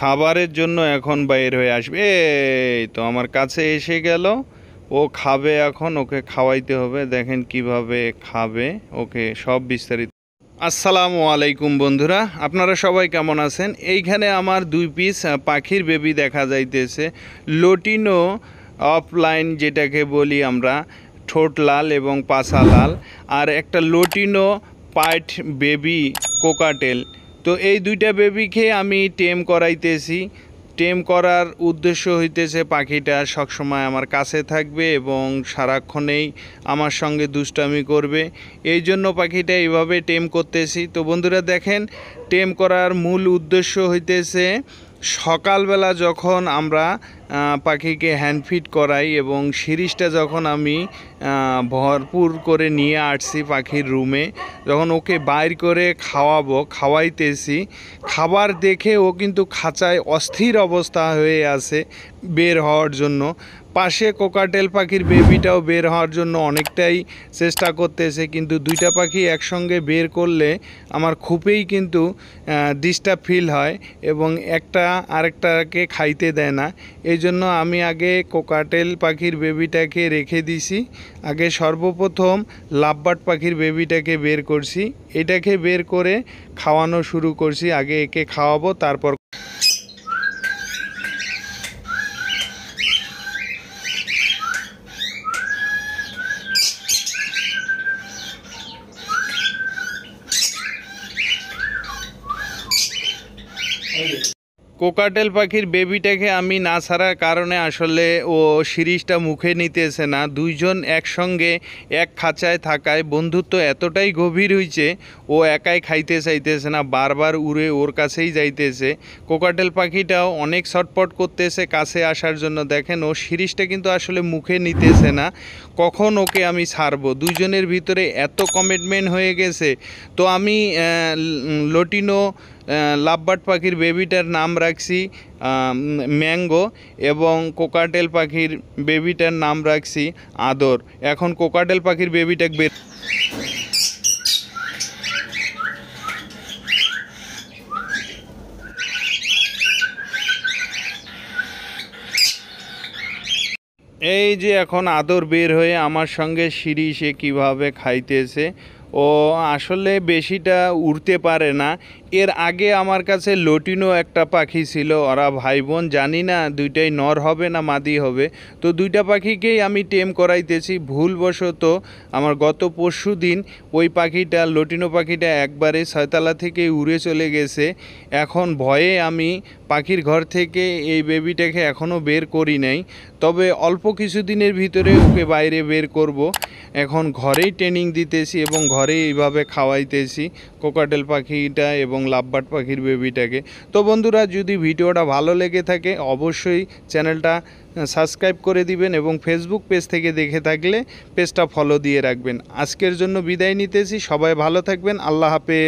খাবারের জন্য এখন বাইর হয়ে আসবে এই তো আমার কাছে এসে গেল ও খাবে এখন ওকে খাওয়াইতে হবে দেখেন কিভাবে খাবে ওকে সব বিস্তারিত আসসালামু আলাইকুম বন্ধুরা আপনারা সবাই কেমন আছেন এইখানে আমার দুই পিস পাখির বেবি দেখা যাইতেছে লোটিনো অফলাইন যেটাকে বলি আমরা ঠোঁট লাল এবং পাশা লাল আর একটা লোটিনো পাইট বেবি কোকাটেল তো এই দুইটা বেবিকে আমি টেম করাইতেছি টেম করার উদ্দেশ্য হইতেছে পাখিটা সবসময় আমার কাছে থাকবে এবং সারাক্ষণেই আমার সঙ্গে দুষ্টামি করবে এই জন্য পাখিটা এইভাবে টেম করতেছি তো বন্ধুরা দেখেন টেম করার মূল উদ্দেশ্য হইতেছে সকালবেলা যখন আমরা পাখিকে হ্যান্ড ফিড করাই এবং সিরিজটা যখন আমি ভরপুর করে নিয়ে আসছি পাখির রুমে যখন ওকে বাইর করে খাওয়াবো খাওয়াইতেছি খাবার দেখে ও কিন্তু খাঁচায় অস্থির অবস্থা হয়ে আছে বের হওয়ার জন্য পাশে কোকাটেল পাখির বেবিটাও বের হওয়ার জন্য অনেকটাই চেষ্টা করতেছে কিন্তু দুইটা পাখি একসঙ্গে বের করলে আমার খুবই কিন্তু ডিস্টার্ব ফিল হয় এবং একটা আরেকটাকে খাইতে দেয় না এই জন্য আমি আগে কোকাটেল পাখির বেবিটাকে রেখে দিছি আগে সর্বপ্রথম লাভবাট পাখির বেবিটাকে বের করছি এটাকে বের করে খাওয়ানো শুরু করছি আগে একে খাওয়াবো তারপর কোকাটেল পাখির বেবিটাকে আমি না ছাড়ার কারণে আসলে ও সিরিজটা মুখে নিতেছে না দুইজন একসঙ্গে এক খাঁচায় থাকায় বন্ধুত্ব এতটাই গভীর হয়েছে ও একাই খাইতে চাইতেছে না বারবার উড়ে ওর কাছেই যাইতেছে কোকাটেল পাখিটাও অনেক ছটপট করতেছে কাছে আসার জন্য দেখেন ও সিরিজটা কিন্তু আসলে মুখে নিতেছে না কখন ওকে আমি ছাড়ব দুইজনের ভিতরে এত কমিটমেন্ট হয়ে গেছে তো আমি লটিনো লাভবার্ড পাখির বেবিটার নাম রাখছি ম্যাঙ্গো এবং কোকাটেল পাখির বেবিটার নাম রাখছি আদর এখন কোকাটেল পাখির বেবিটা বের এই যে এখন আদর বের হয়ে আমার সঙ্গে সিঁড়ি সে কীভাবে খাইতেছে ও আসলে বেশিটা উড়তে পারে না এর আগে আমার কাছে লটিনো একটা পাখি ছিল ওরা ভাই বোন জানি না দুইটাই নর হবে না মাদি হবে তো দুইটা পাখিকেই আমি টেম করাইতেছি ভুলবশত আমার গত পরশু দিন ওই পাখিটা লটিনো পাখিটা একবারে ছয়তলা থেকে উড়ে চলে গেছে এখন ভয়ে আমি পাখির ঘর থেকে এই বেবিটাকে এখনও বের করি নাই তবে অল্প কিছুদিনের ভিতরে ওকে বাইরে বের করব। এখন ঘরেই ট্রেনিং দিতেছি এবং ঘরে এইভাবে খাওয়াইতেছি কোকাটেল পাখিটা এবং এবং লাভবার্ড পাখির বেবিটাকে তো বন্ধুরা যদি ভিডিওটা ভালো লেগে থাকে অবশ্যই চ্যানেলটা সাবস্ক্রাইব করে দিবেন এবং ফেসবুক পেজ থেকে দেখে থাকলে পেজটা ফলো দিয়ে রাখবেন আজকের জন্য বিদায় নিতেছি সবাই ভালো থাকবেন আল্লাহ হাফেজ